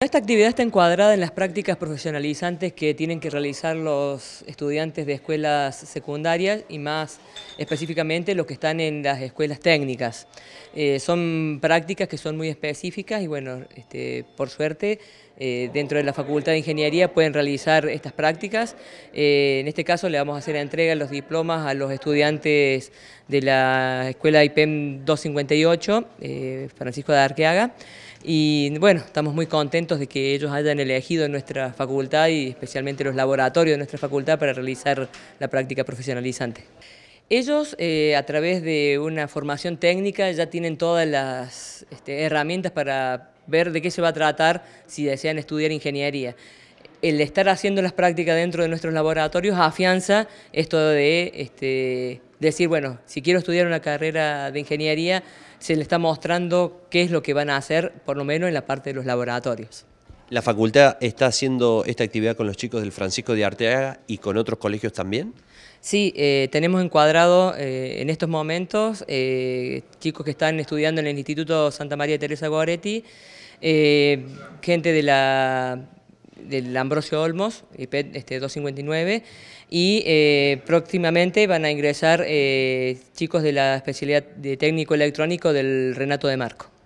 Esta actividad está encuadrada en las prácticas profesionalizantes que tienen que realizar los estudiantes de escuelas secundarias y más específicamente los que están en las escuelas técnicas. Eh, son prácticas que son muy específicas y bueno, este, por suerte eh, dentro de la Facultad de Ingeniería pueden realizar estas prácticas. Eh, en este caso le vamos a hacer la entrega de los diplomas a los estudiantes de la escuela IPEM 258, Francisco de Arqueaga. Y bueno, estamos muy contentos de que ellos hayan elegido nuestra facultad y especialmente los laboratorios de nuestra facultad para realizar la práctica profesionalizante. Ellos, eh, a través de una formación técnica, ya tienen todas las este, herramientas para ver de qué se va a tratar si desean estudiar ingeniería. El estar haciendo las prácticas dentro de nuestros laboratorios afianza esto de este, decir, bueno, si quiero estudiar una carrera de ingeniería, se le está mostrando qué es lo que van a hacer, por lo menos en la parte de los laboratorios. ¿La facultad está haciendo esta actividad con los chicos del Francisco de Arteaga y con otros colegios también? Sí, eh, tenemos encuadrado eh, en estos momentos eh, chicos que están estudiando en el Instituto Santa María Teresa Guaretti, gente de la del Ambrosio Olmos, IPET este, 259, y eh, próximamente van a ingresar eh, chicos de la especialidad de técnico electrónico del Renato de Marco.